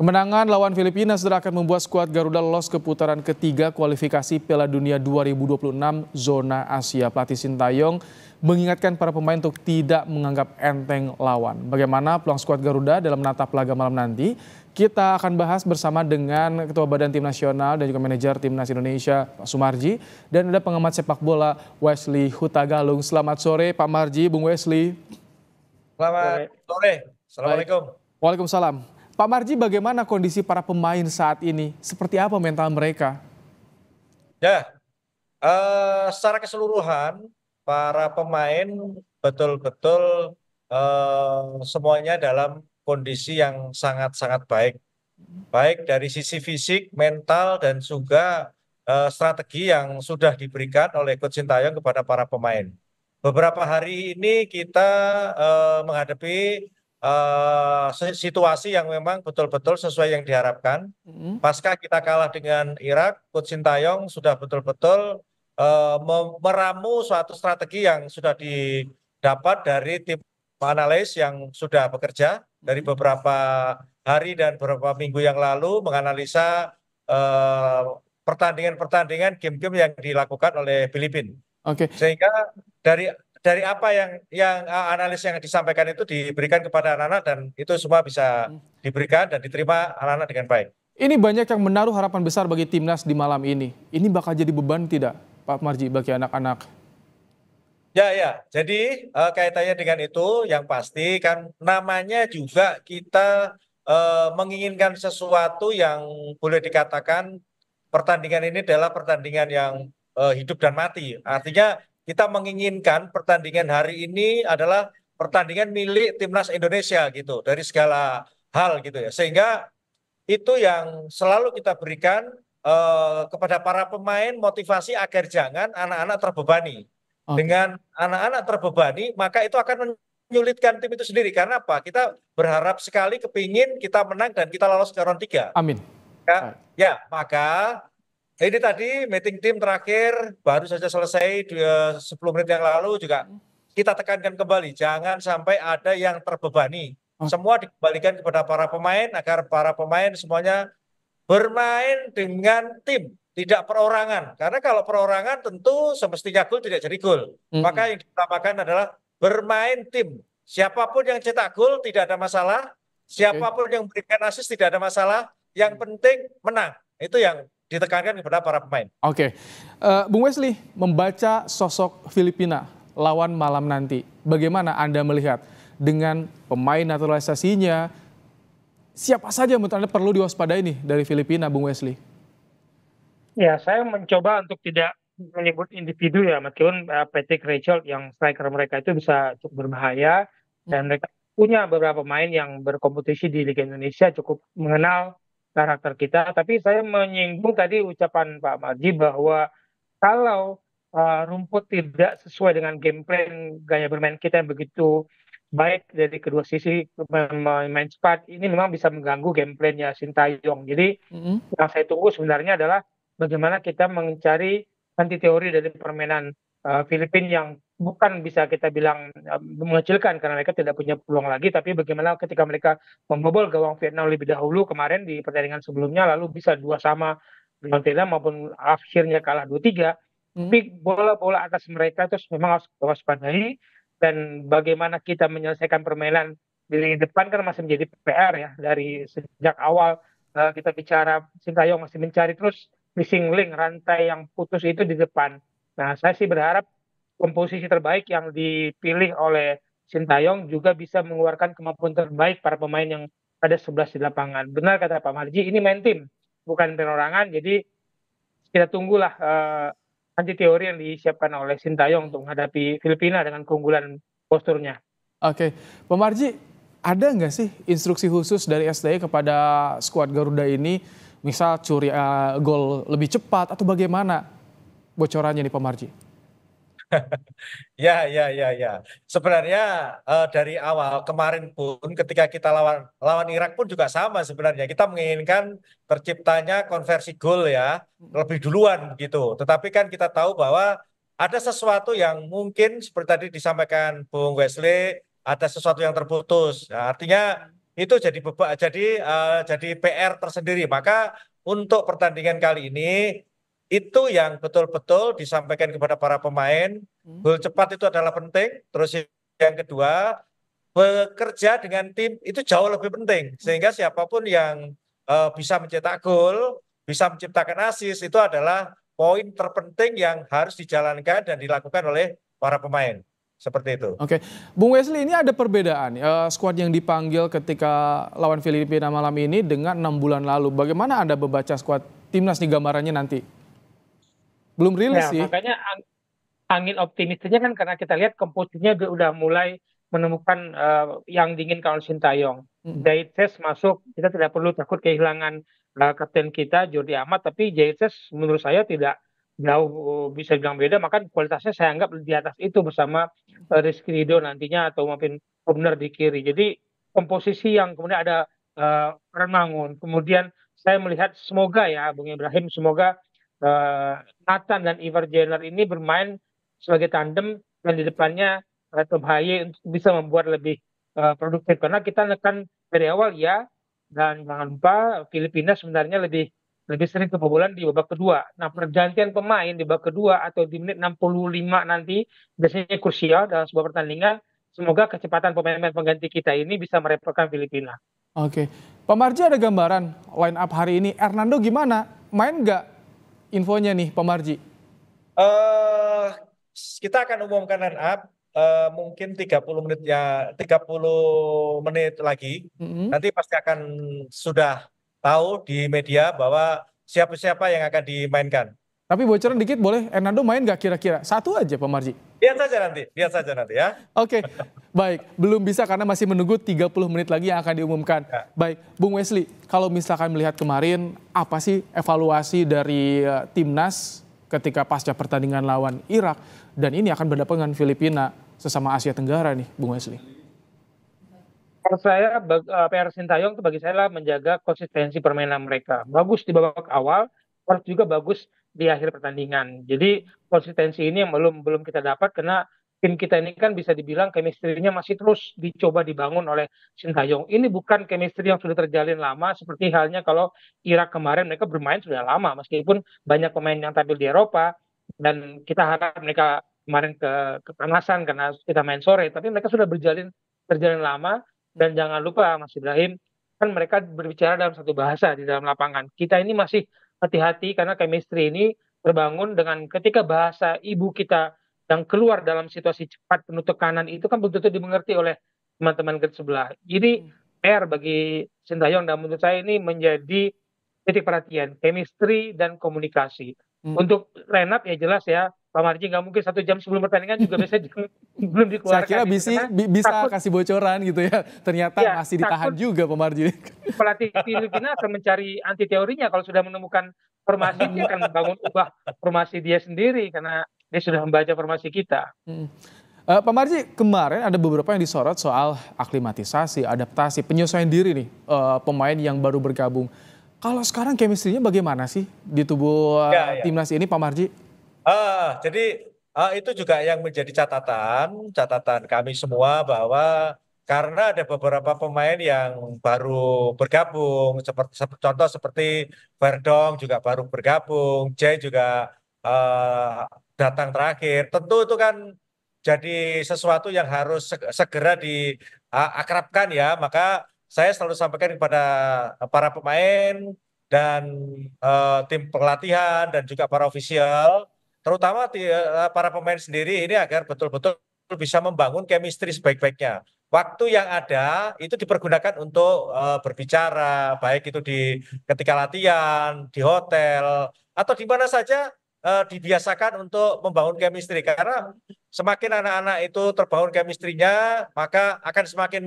Kemenangan lawan Filipina sudah akan membuat skuad Garuda lolos ke putaran ketiga kualifikasi Piala Dunia 2026 zona Asia. Pelatih Sintayong mengingatkan para pemain untuk tidak menganggap enteng lawan. Bagaimana peluang skuad Garuda dalam menatap laga malam nanti? Kita akan bahas bersama dengan Ketua Badan Tim Nasional dan juga Manajer Timnas Indonesia, Pak Sumarji. Dan ada pengamat sepak bola, Wesley Hutagalung. Selamat sore, Pak Marji, Bung Wesley. Selamat sore. Assalamualaikum. Waalaikumsalam. Pak Marji, bagaimana kondisi para pemain saat ini? Seperti apa mental mereka? Ya, uh, secara keseluruhan para pemain betul-betul uh, semuanya dalam kondisi yang sangat-sangat baik, baik dari sisi fisik, mental, dan juga eh, strategi yang sudah diberikan oleh coach Sintayong kepada para pemain. Beberapa hari ini kita uh, menghadapi uh, situasi yang memang betul-betul sesuai yang diharapkan. Mm. Pasca kita kalah dengan Irak, Coach Sintayong sudah betul-betul uh, meramu suatu strategi yang sudah didapat dari tim analis yang sudah bekerja dari hmm. beberapa hari dan beberapa minggu yang lalu menganalisa eh, pertandingan-pertandingan uh, game-game yang dilakukan oleh Filipina. Oke. Okay. Sehingga dari dari apa yang yang eh, analis yang disampaikan itu diberikan kepada anak-anak dan itu semua bisa hmm. diberikan dan diterima anak-anak dengan baik. Ini banyak yang menaruh harapan besar bagi timnas di malam ini. Ini bakal jadi beban tidak, Pak Marji, bagi anak-anak? Ya, ya. Jadi uh, kaitannya dengan itu, yang pasti kan namanya juga kita uh, menginginkan sesuatu yang boleh dikatakan pertandingan ini adalah pertandingan yang uh, hidup dan mati. Artinya kita menginginkan pertandingan hari ini adalah pertandingan milik timnas Indonesia gitu dari segala hal gitu ya sehingga itu yang selalu kita berikan uh, kepada para pemain motivasi agar jangan anak-anak terbebani okay. dengan anak-anak terbebani maka itu akan menyulitkan tim itu sendiri karena apa kita berharap sekali kepingin kita menang dan kita lolos ke round tiga. amin ya, ya maka ini tadi meeting tim terakhir baru saja selesai 10 menit yang lalu juga kita tekankan kembali jangan sampai ada yang terbebani. Oh. Semua dikembalikan kepada para pemain agar para pemain semuanya bermain dengan tim, tidak perorangan. Karena kalau perorangan tentu semestinya gol tidak jadi gol. Hmm. Maka yang ditambahkan adalah bermain tim. Siapapun yang cetak gol tidak ada masalah, siapapun yang memberikan assist tidak ada masalah. Yang penting menang. Itu yang ditekankan kepada para pemain. Oke, okay. uh, eh, Bung Wesley membaca sosok Filipina lawan malam nanti. Bagaimana Anda melihat dengan pemain naturalisasinya? Siapa saja menurut Anda perlu diwaspadai nih dari Filipina, Bung Wesley? Ya, saya mencoba untuk tidak menyebut individu ya, meskipun uh, Patrick Rachel yang striker mereka itu bisa cukup berbahaya dan hmm. mereka punya beberapa pemain yang berkompetisi di Liga Indonesia cukup mengenal karakter kita. Tapi saya menyinggung tadi ucapan Pak Marji bahwa kalau uh, rumput tidak sesuai dengan game plan gaya bermain kita yang begitu baik dari kedua sisi main cepat ini memang bisa mengganggu game plannya Sintayong. Jadi mm-hmm. yang saya tunggu sebenarnya adalah bagaimana kita mencari anti teori dari permainan uh, eh, Filipina yang bukan bisa kita bilang mengecilkan karena mereka tidak punya peluang lagi tapi bagaimana ketika mereka membobol gawang Vietnam lebih dahulu kemarin di pertandingan sebelumnya lalu bisa dua sama dengan Vietnam maupun akhirnya kalah 2-3 hmm. tapi bola-bola atas mereka terus memang harus waspadai dan bagaimana kita menyelesaikan permainan di lini depan kan masih menjadi PR ya dari sejak awal eh, kita bicara Sintayong masih mencari terus missing link rantai yang putus itu di depan. Nah, saya sih berharap komposisi terbaik yang dipilih oleh Sintayong juga bisa mengeluarkan kemampuan terbaik para pemain yang ada sebelas di lapangan. Benar kata Pak Marji, ini main tim, bukan perorangan. Jadi kita tunggulah uh, eh, anti teori yang disiapkan oleh Sintayong untuk menghadapi Filipina dengan keunggulan posturnya. Oke, Pak Marji, ada nggak sih instruksi khusus dari SDI kepada skuad Garuda ini? Misal curi uh, gol lebih cepat atau bagaimana bocorannya nih Pak Marji? ya, ya, ya, ya. Sebenarnya uh, dari awal kemarin pun ketika kita lawan lawan Irak pun juga sama sebenarnya. Kita menginginkan terciptanya konversi gol ya lebih duluan gitu. Tetapi kan kita tahu bahwa ada sesuatu yang mungkin seperti tadi disampaikan Bung Wesley, ada sesuatu yang terputus. Nah, artinya itu jadi beba, jadi uh, jadi PR tersendiri. Maka untuk pertandingan kali ini itu yang betul-betul disampaikan kepada para pemain. Hmm. Gol cepat itu adalah penting. Terus yang kedua, bekerja dengan tim itu jauh lebih penting. Hmm. Sehingga siapapun yang uh, bisa mencetak gol, bisa menciptakan asis itu adalah poin terpenting yang harus dijalankan dan dilakukan oleh para pemain seperti itu. Oke, Bung Wesley ini ada perbedaan uh, eh, skuad yang dipanggil ketika lawan Filipina malam ini dengan enam bulan lalu. Bagaimana anda membaca skuad timnas di gambarannya nanti? Belum rilis nah, sih. Makanya angin optimisnya kan karena kita lihat komposisinya udah mulai menemukan uh, yang kalau kalau Sintayong. Hmm. Tes masuk, kita tidak perlu takut kehilangan uh, kapten kita Jordi Amat, tapi Tes menurut saya tidak jauh eh, bisa bilang beda, maka kualitasnya saya anggap di atas itu bersama uh, Rizky Rido nantinya atau mungkin Hubner di kiri. Jadi komposisi yang kemudian ada uh, Renangun, kemudian saya melihat semoga ya Bung Ibrahim, semoga Eh, Nathan dan Ivar Jenner ini bermain sebagai tandem dan di depannya Haye untuk bisa membuat lebih uh, produktif karena kita nekan dari awal ya dan jangan lupa Filipina sebenarnya lebih lebih sering kebobolan di babak kedua. Nah, pergantian pemain di babak kedua atau di menit 65 nanti biasanya krusial dalam sebuah pertandingan. Semoga kecepatan pemain-pemain pengganti kita ini bisa merepotkan Filipina. Oke. Pak Marji ada gambaran line up hari ini. Hernando gimana? Main nggak infonya nih Pak Marji? Uh, kita akan umumkan line up uh, mungkin 30 menit ya 30 menit lagi. Mm-hmm. Nanti pasti akan sudah tahu di media bahwa siapa-siapa yang akan dimainkan. Tapi bocoran dikit boleh, Enando main gak kira-kira? Satu aja Pak Marji. Lihat saja nanti, lihat saja nanti ya. Oke, okay. Baik, belum bisa karena masih menunggu 30 menit lagi yang akan diumumkan. Ya. Baik, Bung Wesley, kalau misalkan melihat kemarin, apa sih evaluasi dari eh, timnas ketika pasca pertandingan lawan Irak dan ini akan berdampak dengan Filipina sesama Asia Tenggara nih, Bung Wesley? Kalau saya, eh, PR Sintayong itu bagi saya menjaga konsistensi permainan mereka. Bagus di babak awal, harus juga bagus di akhir pertandingan. Jadi konsistensi ini yang belum belum kita dapat karena tim kita ini kan bisa dibilang kemistrinya masih terus dicoba dibangun oleh Sintayong. Ini bukan kemistri yang sudah terjalin lama seperti halnya kalau Irak kemarin mereka bermain sudah lama meskipun banyak pemain yang tampil di Eropa dan kita harap mereka kemarin ke kepanasan karena kita main sore tapi mereka sudah berjalin terjalin lama dan jangan lupa Mas Ibrahim kan mereka berbicara dalam satu bahasa di dalam lapangan. Kita ini masih hati-hati karena chemistry ini terbangun dengan ketika bahasa ibu kita yang keluar dalam situasi cepat penuh tekanan itu kan betul-betul dimengerti oleh teman-teman ke sebelah. Jadi PR hmm. bagi Sintayong dan menurut saya ini menjadi titik perhatian, chemistry dan komunikasi. Hmm. Untuk Renap ya jelas ya, Pak Marji nggak mungkin satu jam sebelum pertandingan juga bisa belum dikeluarkan. Saya kira gitu, bisi, bi bisa takut, kasih bocoran gitu ya, ternyata ya, masih ditahan juga Pak Marji. Pelatih Filipina akan mencari anti teorinya kalau sudah menemukan formasi dia akan membangun ubah formasi dia sendiri karena dia sudah membaca formasi kita. Hmm. Uh, Pak Marji, kemarin ada beberapa yang disorot soal aklimatisasi, adaptasi, penyesuaian diri nih uh, pemain yang baru bergabung. Kalau sekarang kemistrinya bagaimana sih di tubuh uh, ya, ya. timnas ini, Pak Marji? Uh, jadi uh, itu juga yang menjadi catatan, catatan kami semua bahwa karena ada beberapa pemain yang baru bergabung, seperti contoh seperti Verdong juga baru bergabung, Jay juga uh, datang terakhir. Tentu itu kan jadi sesuatu yang harus segera diakrabkan ya. Maka saya selalu sampaikan kepada para pemain dan uh, tim pelatihan dan juga para ofisial, terutama e, para pemain sendiri ini agar betul-betul bisa membangun chemistry sebaik-baiknya. Waktu yang ada itu dipergunakan untuk uh, berbicara, baik itu di ketika latihan, di hotel, atau di mana saja uh, dibiasakan untuk membangun chemistry karena semakin anak-anak itu terbangun chemistry-nya maka akan semakin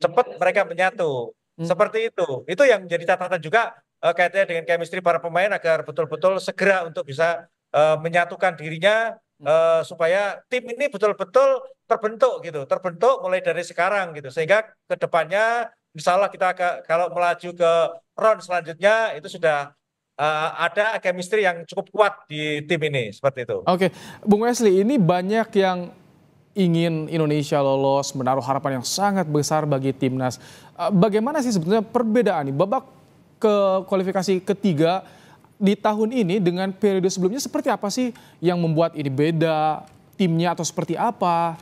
cepat mereka menyatu hmm. seperti itu itu yang menjadi catatan juga uh, kaitannya dengan chemistry para pemain agar betul-betul segera untuk bisa uh, menyatukan dirinya uh, supaya tim ini betul-betul terbentuk gitu terbentuk mulai dari sekarang gitu sehingga kedepannya misalnya kita ke, kalau melaju ke round selanjutnya itu sudah uh, ada chemistry yang cukup kuat di tim ini seperti itu. Oke, okay. Bung Wesley, ini banyak yang ingin Indonesia lolos, menaruh harapan yang sangat besar bagi timnas. Uh, bagaimana sih sebetulnya perbedaan nih babak ke kualifikasi ketiga di tahun ini dengan periode sebelumnya seperti apa sih yang membuat ini beda timnya atau seperti apa?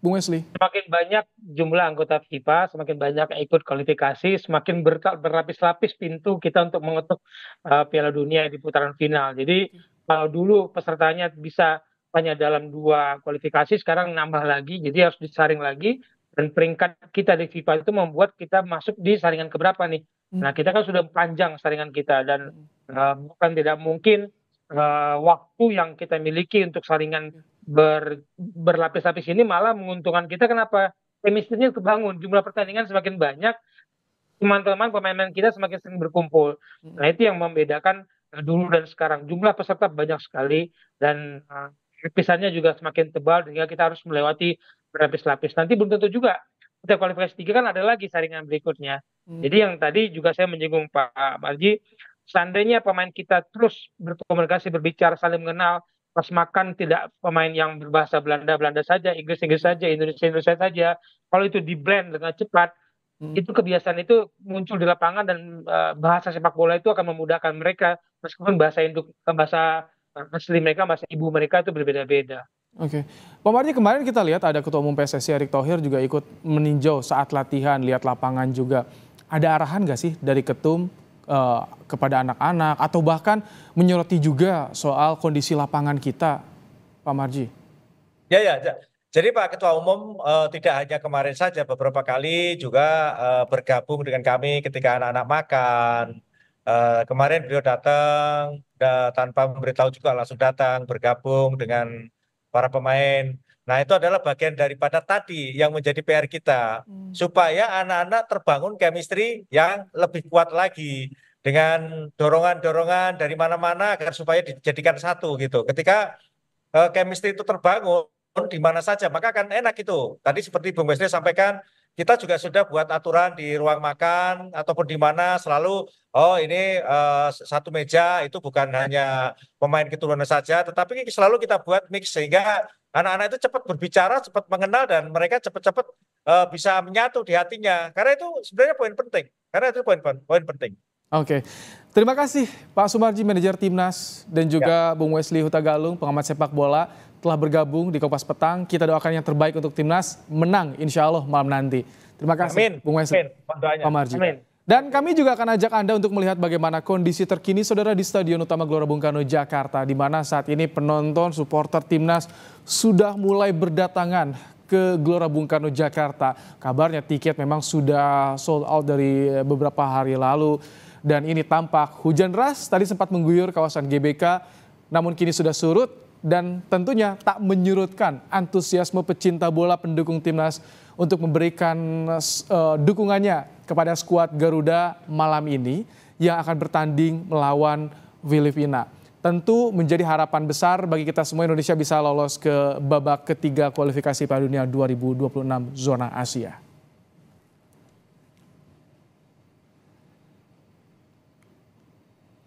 Bung Wesley? Semakin banyak jumlah anggota FIFA, semakin banyak ikut kualifikasi, semakin ber berlapis-lapis pintu kita untuk mengetuk uh, Piala Dunia di putaran final. Jadi kalau dulu pesertanya bisa hanya dalam dua kualifikasi, sekarang nambah lagi, jadi harus disaring lagi. Dan peringkat kita di FIFA itu membuat kita masuk di saringan keberapa nih? Hmm. Nah kita kan sudah panjang saringan kita dan uh, bukan tidak mungkin uh, waktu yang kita miliki untuk saringan hmm ber, berlapis-lapis ini malah menguntungkan kita kenapa? Chemistry-nya kebangun, jumlah pertandingan semakin banyak, teman-teman pemain-pemain kita semakin sering berkumpul. Nah itu yang membedakan eh, dulu dan sekarang. Jumlah peserta banyak sekali dan uh, juga semakin tebal sehingga kita harus melewati berlapis-lapis. Nanti belum tentu juga kita kualifikasi tiga kan ada lagi saringan berikutnya. Hmm. Jadi yang tadi juga saya menyinggung Pak Marji, seandainya pemain kita terus berkomunikasi, berbicara, saling mengenal, pas makan tidak pemain yang berbahasa Belanda Belanda saja, Inggris Inggris saja, Indonesia Indonesia saja. Kalau itu di blend dengan cepat, hmm. itu kebiasaan itu muncul di lapangan dan uh, bahasa sepak bola itu akan memudahkan mereka meskipun bahasa induk eh, bahasa asli mereka bahasa ibu mereka itu berbeda-beda. Oke, okay. Pak Marni kemarin kita lihat ada Ketua Umum PSSI Erick Thohir juga ikut meninjau saat latihan, lihat lapangan juga. Ada arahan nggak sih dari ketum Eh, kepada anak-anak atau bahkan menyoroti juga soal kondisi lapangan kita, Pak Marji? Ya, ya. Jadi Pak Ketua Umum uh, tidak hanya kemarin saja, beberapa kali juga uh, bergabung dengan kami ketika anak-anak makan. Uh, kemarin beliau datang uh, tanpa memberitahu juga langsung datang bergabung dengan para pemain. Nah, itu adalah bagian daripada tadi yang menjadi PR kita hmm. supaya anak-anak terbangun chemistry yang lebih kuat lagi dengan dorongan-dorongan dari mana-mana agar supaya dijadikan satu gitu. Ketika uh, chemistry itu terbangun di mana saja maka akan enak itu. Tadi seperti Bung Wesley sampaikan kita juga sudah buat aturan di ruang makan ataupun di mana selalu oh ini uh, satu meja itu bukan hanya pemain keturunan saja, tetapi selalu kita buat mix sehingga anak-anak itu cepat berbicara, cepat mengenal dan mereka cepat-cepat uh, bisa menyatu di hatinya. Karena itu sebenarnya poin penting. Karena itu poin poin penting. Oke, okay. terima kasih Pak Sumarji, manajer timnas, dan ya. juga ya. Bung Wesley Hutagalung, pengamat sepak bola telah bergabung di Kompas Petang. Kita doakan yang terbaik untuk timnas menang insya Allah malam nanti. Terima kasih Amin. Bung Wesley, Pak Marji. Amin. Dan kami juga akan ajak Anda untuk melihat bagaimana kondisi terkini saudara di Stadion Utama Gelora Bung Karno Jakarta di mana saat ini penonton supporter timnas sudah mulai berdatangan ke Gelora Bung Karno Jakarta. Kabarnya tiket memang sudah sold out dari beberapa hari lalu dan ini tampak hujan deras tadi sempat mengguyur kawasan GBK namun kini sudah surut dan tentunya tak menyurutkan antusiasme pecinta bola pendukung timnas untuk memberikan uh, dukungannya kepada skuad Garuda malam ini yang akan bertanding melawan Filipina. Tentu menjadi harapan besar bagi kita semua Indonesia bisa lolos ke babak ketiga kualifikasi Piala Dunia 2026 zona Asia.